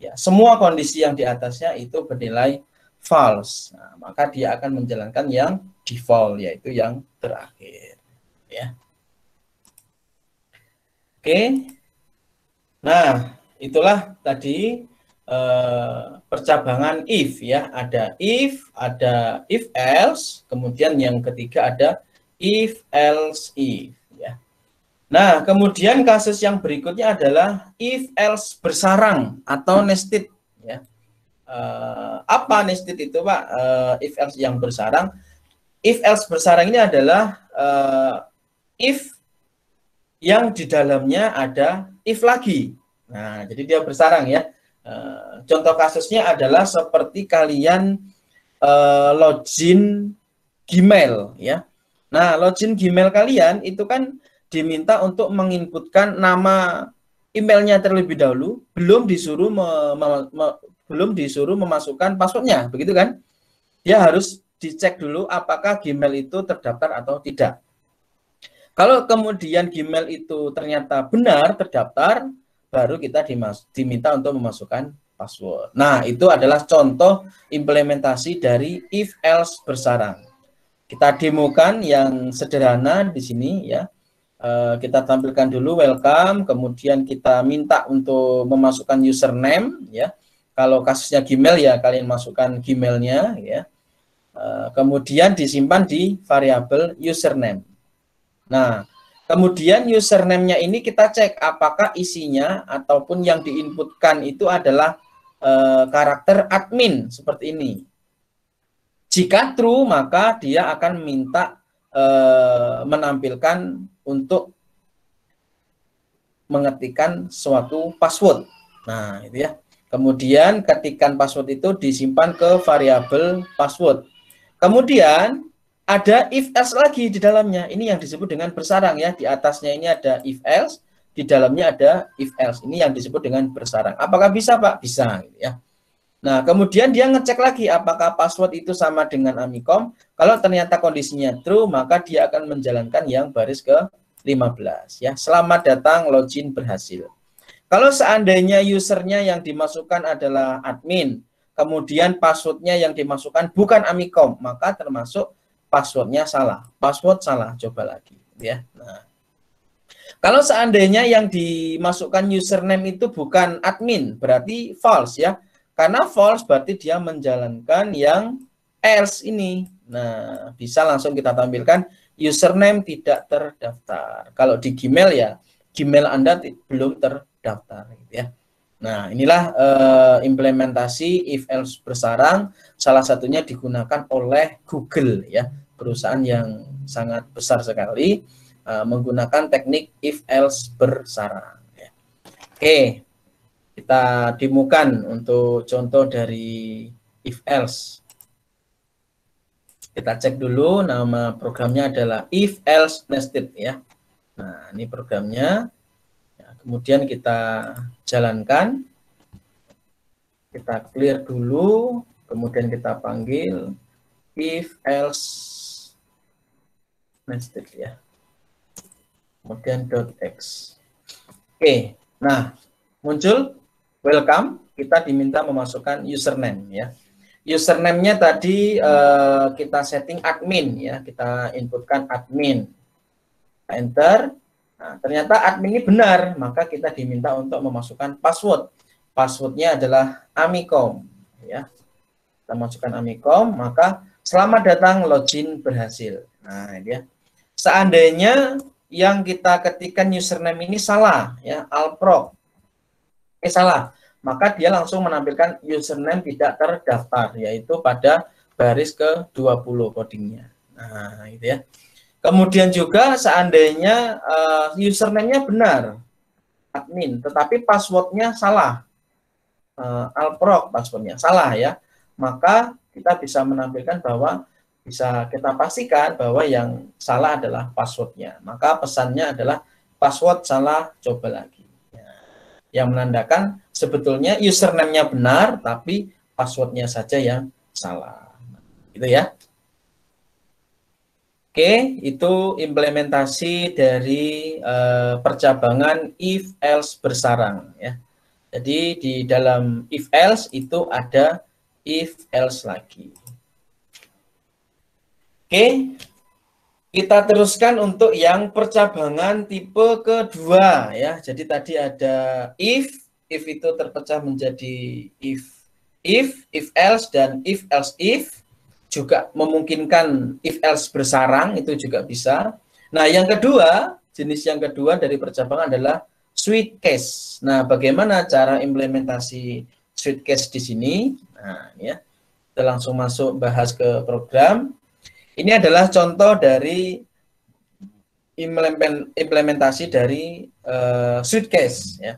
ya, semua kondisi yang di atasnya itu bernilai false. Nah, maka dia akan menjalankan yang default, yaitu yang terakhir. Ya. Oke. Nah, itulah tadi eh, percabangan if ya. Ada if, ada if else, kemudian yang ketiga ada if else if ya. Nah, kemudian kasus yang berikutnya adalah if else bersarang atau nested ya. Eh, apa nested itu, Pak? Eh, if else yang bersarang. If else bersarang ini adalah eh, if yang di dalamnya ada if lagi. Nah, jadi dia bersarang ya. Eh, contoh kasusnya adalah seperti kalian eh, login Gmail ya. Nah, login Gmail kalian itu kan diminta untuk menginputkan nama emailnya terlebih dahulu, belum disuruh me me belum disuruh memasukkan passwordnya, begitu kan? Dia harus dicek dulu apakah Gmail itu terdaftar atau tidak. Kalau kemudian Gmail itu ternyata benar terdaftar, baru kita diminta untuk memasukkan password. Nah, itu adalah contoh implementasi dari if else bersarang. Kita demokan yang sederhana di sini ya. Eh, kita tampilkan dulu welcome, kemudian kita minta untuk memasukkan username ya. Kalau kasusnya Gmail ya kalian masukkan Gmailnya ya. Eh, kemudian disimpan di variabel username. Nah, kemudian username-nya ini kita cek apakah isinya ataupun yang diinputkan itu adalah e, karakter admin seperti ini. Jika true, maka dia akan minta e, menampilkan untuk mengetikkan suatu password. Nah, itu ya. Kemudian ketikan password itu disimpan ke variabel password. Kemudian ada if else lagi di dalamnya. Ini yang disebut dengan bersarang ya. Di atasnya ini ada if else, di dalamnya ada if else. Ini yang disebut dengan bersarang. Apakah bisa, Pak? Bisa gitu ya. Nah, kemudian dia ngecek lagi apakah password itu sama dengan Amicom. Kalau ternyata kondisinya true, maka dia akan menjalankan yang baris ke 15 ya. Selamat datang, login berhasil. Kalau seandainya usernya yang dimasukkan adalah admin, kemudian passwordnya yang dimasukkan bukan Amicom, maka termasuk passwordnya salah, password salah, coba lagi, ya. Nah, kalau seandainya yang dimasukkan username itu bukan admin, berarti false ya. Karena false berarti dia menjalankan yang else ini. Nah, bisa langsung kita tampilkan username tidak terdaftar. Kalau di Gmail ya, Gmail Anda belum terdaftar gitu ya. Nah, inilah uh, implementasi if else bersarang salah satunya digunakan oleh Google ya, perusahaan yang sangat besar sekali uh, menggunakan teknik if else bersarang ya. Oke. Kita dimukan untuk contoh dari if else. Kita cek dulu nama programnya adalah if else nested ya. Nah, ini programnya kemudian kita jalankan kita clear dulu kemudian kita panggil if else nested nah, ya kemudian dot x oke nah muncul welcome kita diminta memasukkan username ya username-nya tadi uh, kita setting admin ya kita inputkan admin enter Nah, ternyata admin ini benar, maka kita diminta untuk memasukkan password. Passwordnya adalah Amicom. Ya. Kita masukkan Amicom, maka selamat datang login berhasil. Nah, ini ya Seandainya yang kita ketikkan username ini salah, ya, Alpro. Eh, salah. Maka dia langsung menampilkan username tidak terdaftar, yaitu pada baris ke-20 codingnya. Nah, gitu ya. Kemudian juga seandainya uh, username-nya benar, admin, tetapi passwordnya salah, uh, eh, alprok passwordnya salah ya, maka kita bisa menampilkan bahwa bisa kita pastikan bahwa yang salah adalah passwordnya. Maka pesannya adalah password salah, coba lagi. Ya. Yang menandakan sebetulnya username-nya benar, tapi passwordnya saja yang salah. Gitu ya. Oke, itu implementasi dari uh, percabangan if else bersarang ya. Jadi di dalam if else itu ada if else lagi. Oke. Kita teruskan untuk yang percabangan tipe kedua ya. Jadi tadi ada if, if itu terpecah menjadi if if, if else dan if else if juga memungkinkan if else bersarang itu juga bisa. Nah, yang kedua, jenis yang kedua dari percabangan adalah sweet case. Nah, bagaimana cara implementasi sweet case di sini? Nah, ya. Kita langsung masuk bahas ke program. Ini adalah contoh dari implementasi dari uh, case ya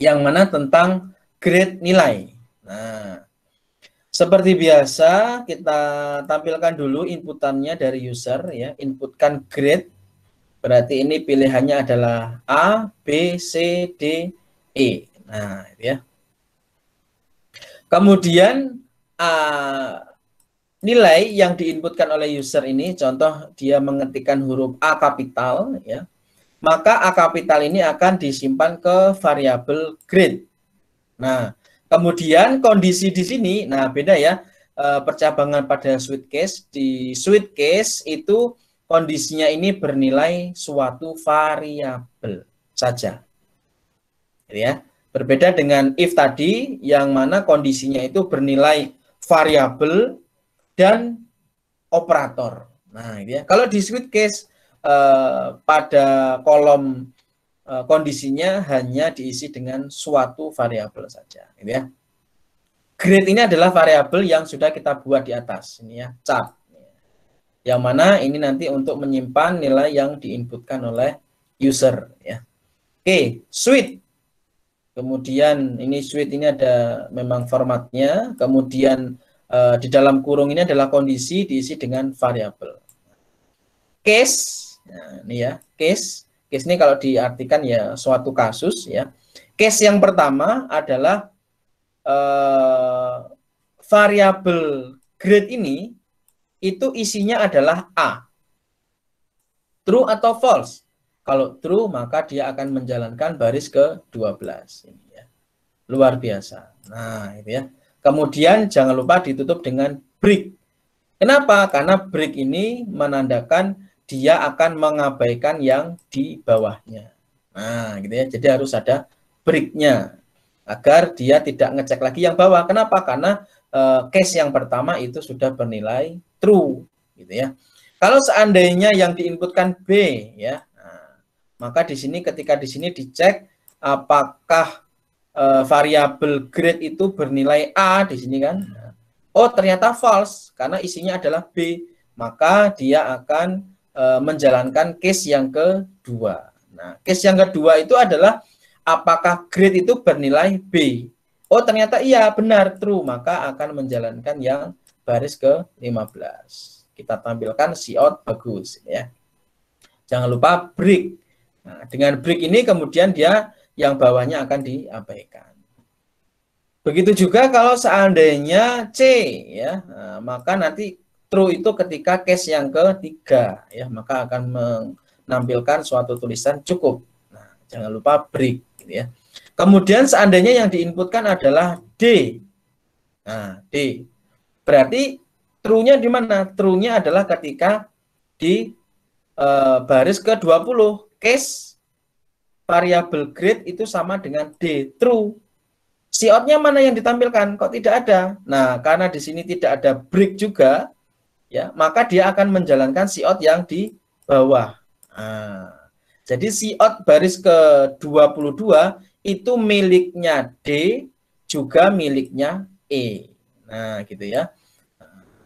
yang mana tentang grade nilai. Nah, seperti biasa, kita tampilkan dulu inputannya dari user ya. Inputkan grade. Berarti ini pilihannya adalah A, B, C, D, E. Nah, ya. Kemudian uh, nilai yang diinputkan oleh user ini, contoh dia mengetikkan huruf A kapital, ya, maka A kapital ini akan disimpan ke variabel grade. Nah, Kemudian kondisi di sini, nah beda ya, eh, percabangan pada sweet case. Di sweet case itu kondisinya ini bernilai suatu variabel saja. Gitu ya, berbeda dengan if tadi yang mana kondisinya itu bernilai variabel dan operator. Nah, gitu ya. Kalau di sweet case eh, pada kolom Eh, kondisinya hanya diisi dengan suatu variabel saja, gitu ya. Grade ini adalah variabel yang sudah kita buat di atas, ini ya, chart. Yang mana ini nanti untuk menyimpan nilai yang diinputkan oleh user, ya. Oke, suite. Kemudian ini suite ini ada memang formatnya, kemudian uh, di dalam kurung ini adalah kondisi diisi dengan variabel. Case, nah, ini ya, case Case ini kalau diartikan ya suatu kasus ya. Case yang pertama adalah eh, variabel grade ini itu isinya adalah A. True atau false? Kalau true maka dia akan menjalankan baris ke-12 ini ya. Luar biasa. Nah, itu ya. Kemudian jangan lupa ditutup dengan break. Kenapa? Karena break ini menandakan dia akan mengabaikan yang di bawahnya. Nah, gitu ya. Jadi harus ada breaknya agar dia tidak ngecek lagi yang bawah. Kenapa? Karena uh, case yang pertama itu sudah bernilai true, gitu ya. Kalau seandainya yang diinputkan B, ya, nah, maka di sini ketika di sini dicek apakah uh, variabel grade itu bernilai A di sini kan? Nah, oh ternyata false karena isinya adalah B, maka dia akan E, menjalankan case yang kedua. Nah, case yang kedua itu adalah apakah grade itu bernilai B. Oh, ternyata iya, benar, true. Maka akan menjalankan yang baris ke-15. Kita tampilkan si out bagus. ya. Jangan lupa break. Nah, dengan break ini kemudian dia yang bawahnya akan diabaikan. Begitu juga kalau seandainya C, ya, nah, maka nanti true itu ketika case yang ketiga ya maka akan menampilkan suatu tulisan cukup. Nah, jangan lupa break gitu ya. Kemudian seandainya yang diinputkan adalah D. Nah, D. Berarti true-nya di mana? True-nya adalah ketika di e, baris ke-20 case variable grade itu sama dengan D true. Si out-nya mana yang ditampilkan? Kok tidak ada? Nah, karena di sini tidak ada break juga, ya maka dia akan menjalankan siot yang di bawah. Nah, jadi siot baris ke-22 itu miliknya D juga miliknya E. Nah, gitu ya.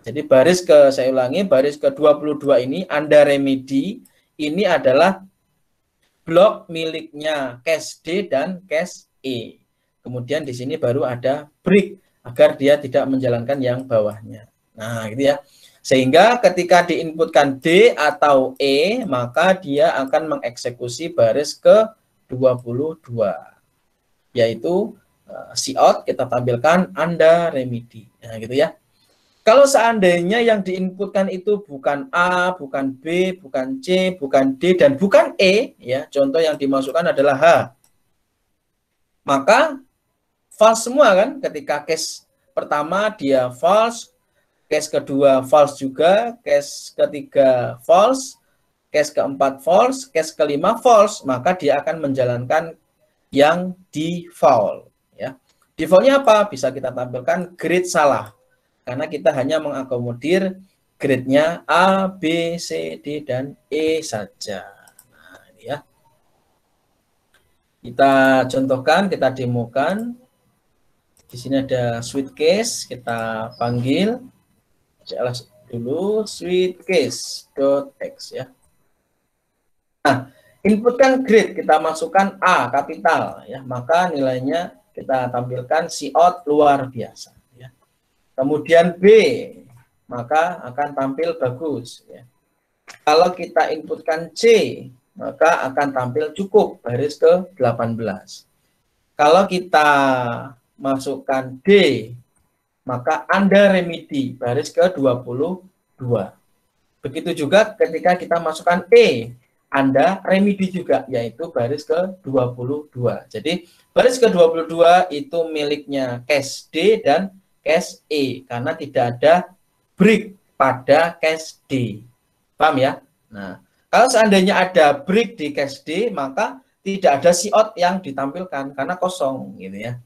Jadi baris ke saya ulangi baris ke-22 ini Anda remedi ini adalah blok miliknya cash D dan cash E. Kemudian di sini baru ada break agar dia tidak menjalankan yang bawahnya. Nah, gitu ya. Sehingga ketika diinputkan D atau E, maka dia akan mengeksekusi baris ke 22, yaitu eh, si out kita tampilkan Anda remedy. Nah, gitu ya. Kalau seandainya yang diinputkan itu bukan A, bukan B, bukan C, bukan D, dan bukan E, ya contoh yang dimasukkan adalah H, maka false semua kan ketika case pertama dia false, case kedua false juga, case ketiga false, case keempat false, case kelima false, maka dia akan menjalankan yang default Ya. Defaultnya apa? Bisa kita tampilkan grid salah. Karena kita hanya mengakomodir gridnya A, B, C, D, dan E saja. Nah, ini ya. Kita contohkan, kita demokan. Di sini ada switch case, kita panggil. CLS dulu sweetcase.txt ya. Nah, inputkan grid kita masukkan A kapital ya, maka nilainya kita tampilkan si out luar biasa ya. Kemudian B maka akan tampil bagus ya. Kalau kita inputkan C maka akan tampil cukup baris ke 18. Kalau kita masukkan D maka Anda remiti baris ke-22. Begitu juga ketika kita masukkan E, Anda remedi juga, yaitu baris ke-22. Jadi baris ke-22 itu miliknya cash D dan cash E, karena tidak ada break pada cash D. Paham ya? Nah, kalau seandainya ada break di cash D, maka tidak ada si out yang ditampilkan karena kosong gitu ya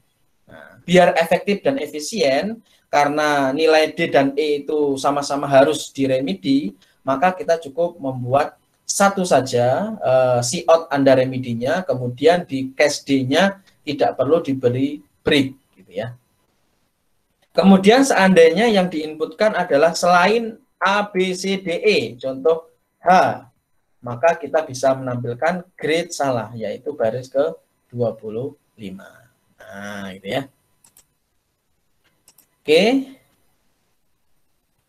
biar efektif dan efisien, karena nilai D dan E itu sama-sama harus diremedi, maka kita cukup membuat satu saja uh, si out Anda remedinya, kemudian di cash D-nya tidak perlu diberi break, gitu ya. Kemudian seandainya yang diinputkan adalah selain A, B, C, D, E, contoh H, maka kita bisa menampilkan grade salah, yaitu baris ke 25. Nah, gitu ya. Oke.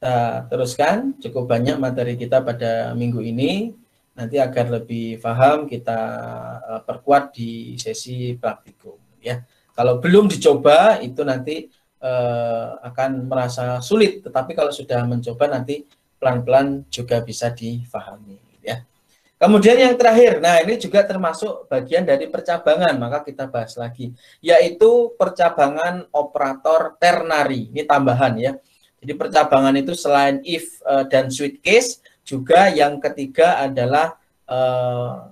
Kita teruskan. Cukup banyak materi kita pada minggu ini. Nanti agar lebih paham kita eh, perkuat di sesi praktikum ya. Kalau belum dicoba itu nanti eh, akan merasa sulit, tetapi kalau sudah mencoba nanti pelan-pelan juga bisa difahami. Kemudian yang terakhir, nah ini juga termasuk bagian dari percabangan, maka kita bahas lagi, yaitu percabangan operator ternary ini tambahan ya. Jadi percabangan itu selain if eh, dan switch case, juga yang ketiga adalah eh,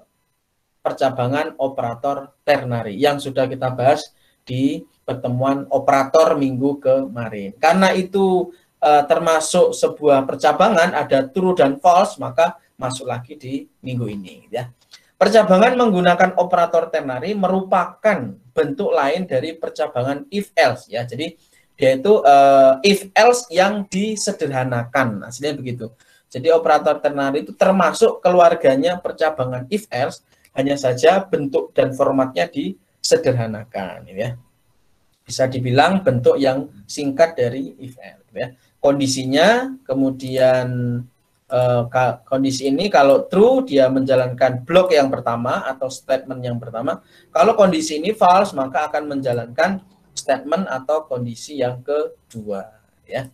percabangan operator ternary yang sudah kita bahas di pertemuan operator minggu kemarin. Karena itu eh, termasuk sebuah percabangan ada true dan false, maka masuk lagi di minggu ini ya. Percabangan menggunakan operator ternary merupakan bentuk lain dari percabangan if else ya. Jadi dia itu uh, if else yang disederhanakan. Aslinya nah, begitu. Jadi operator ternary itu termasuk keluarganya percabangan if else hanya saja bentuk dan formatnya disederhanakan ya. Bisa dibilang bentuk yang singkat dari if else ya. Kondisinya kemudian uh, kondisi ini kalau true dia menjalankan blok yang pertama atau statement yang pertama. Kalau kondisi ini false maka akan menjalankan statement atau kondisi yang kedua ya.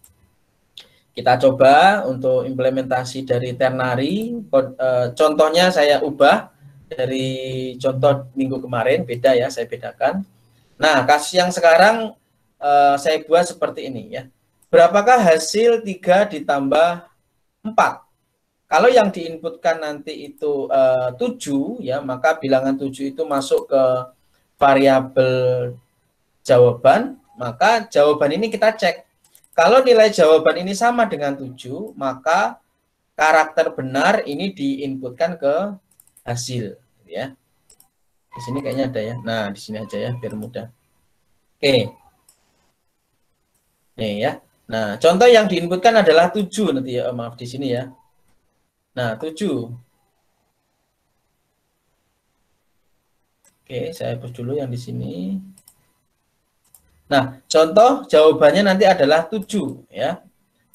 Kita coba untuk implementasi dari ternary eh, contohnya saya ubah dari contoh minggu kemarin beda ya saya bedakan. Nah, kasus yang sekarang eh, saya buat seperti ini ya. Berapakah hasil 3 ditambah 4. Kalau yang diinputkan nanti itu eh, uh, 7 ya, maka bilangan 7 itu masuk ke variabel jawaban, maka jawaban ini kita cek. Kalau nilai jawaban ini sama dengan 7, maka karakter benar ini diinputkan ke hasil ya. Di sini kayaknya ada ya. Nah, di sini aja ya biar mudah. Oke. Nih ya. Nah, contoh yang diinputkan adalah 7 nanti ya, oh, maaf di sini ya. Nah, 7. Oke, saya hapus dulu yang di sini. Nah, contoh jawabannya nanti adalah 7 ya.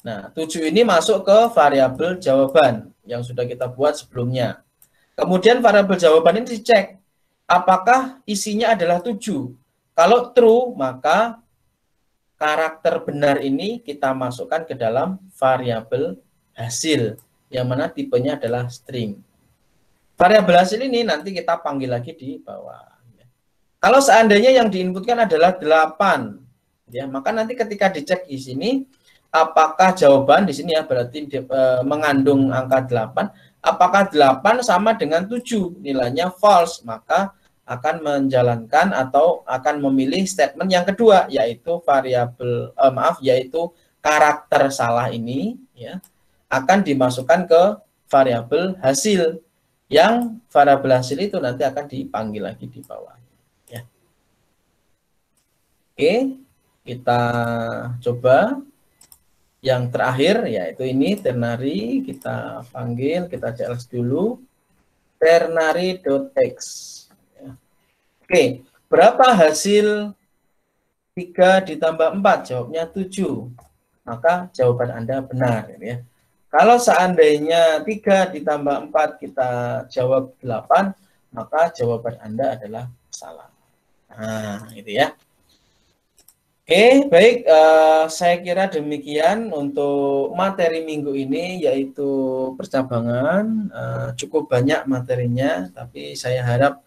Nah, 7 ini masuk ke variabel jawaban yang sudah kita buat sebelumnya. Kemudian variabel jawaban ini dicek apakah isinya adalah 7. Kalau true, maka karakter benar ini kita masukkan ke dalam variabel hasil yang mana tipenya adalah string. Variabel hasil ini nanti kita panggil lagi di bawah. Ya. Kalau seandainya yang diinputkan adalah 8, ya, maka nanti ketika dicek di sini apakah jawaban di sini ya berarti di, e, mengandung angka 8, apakah 8 sama dengan 7 nilainya false, maka akan menjalankan atau akan memilih statement yang kedua yaitu variabel eh, maaf yaitu karakter salah ini ya akan dimasukkan ke variabel hasil yang variabel hasil itu nanti akan dipanggil lagi di bawah ya. Oke, kita coba yang terakhir yaitu ini ternary kita panggil kita cls dulu ternary.txt Oke, berapa hasil 3 ditambah 4? Jawabnya 7. Maka jawaban Anda benar. Ya. Kalau seandainya 3 ditambah 4 kita jawab 8, maka jawaban Anda adalah salah. Nah, gitu ya. Oke, baik. Uh, saya kira demikian untuk materi minggu ini, yaitu percabangan. Uh, cukup banyak materinya, tapi saya harap